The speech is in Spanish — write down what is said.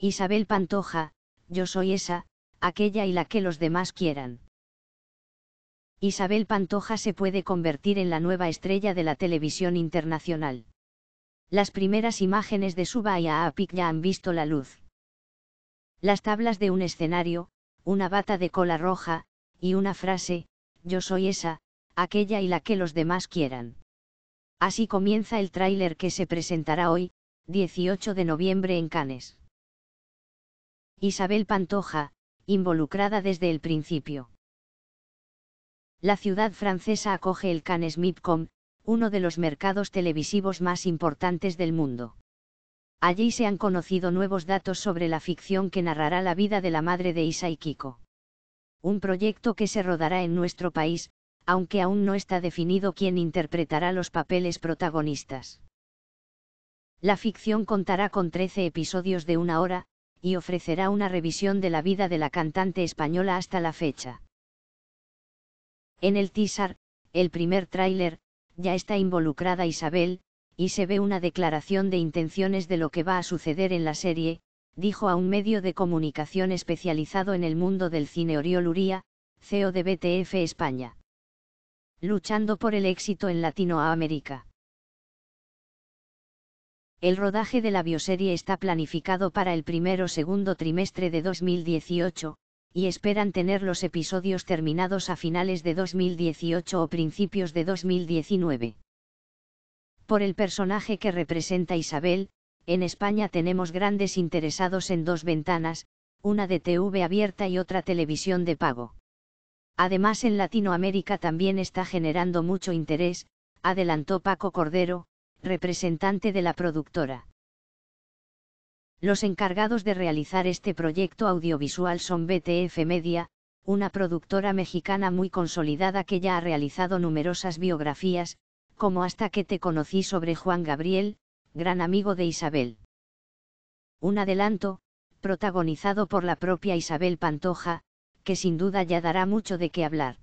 Isabel Pantoja, yo soy esa, aquella y la que los demás quieran. Isabel Pantoja se puede convertir en la nueva estrella de la televisión internacional. Las primeras imágenes de su Bahía Apic ya han visto la luz. Las tablas de un escenario, una bata de cola roja, y una frase, yo soy esa, aquella y la que los demás quieran. Así comienza el tráiler que se presentará hoy, 18 de noviembre en Cannes. Isabel Pantoja, involucrada desde el principio. La ciudad francesa acoge el Cannes Mipcom, uno de los mercados televisivos más importantes del mundo. Allí se han conocido nuevos datos sobre la ficción que narrará la vida de la madre de Isa y Kiko. Un proyecto que se rodará en nuestro país, aunque aún no está definido quién interpretará los papeles protagonistas. La ficción contará con 13 episodios de una hora, y ofrecerá una revisión de la vida de la cantante española hasta la fecha. En el teaser, el primer tráiler, ya está involucrada Isabel, y se ve una declaración de intenciones de lo que va a suceder en la serie, dijo a un medio de comunicación especializado en el mundo del cine Oriol Uría, CEO España. Luchando por el éxito en Latinoamérica. El rodaje de la bioserie está planificado para el primero o segundo trimestre de 2018, y esperan tener los episodios terminados a finales de 2018 o principios de 2019. Por el personaje que representa Isabel, en España tenemos grandes interesados en dos ventanas, una de TV abierta y otra televisión de pago. Además en Latinoamérica también está generando mucho interés, adelantó Paco Cordero, representante de la productora. Los encargados de realizar este proyecto audiovisual son BTF Media, una productora mexicana muy consolidada que ya ha realizado numerosas biografías, como Hasta que te conocí sobre Juan Gabriel, gran amigo de Isabel. Un adelanto, protagonizado por la propia Isabel Pantoja, que sin duda ya dará mucho de qué hablar.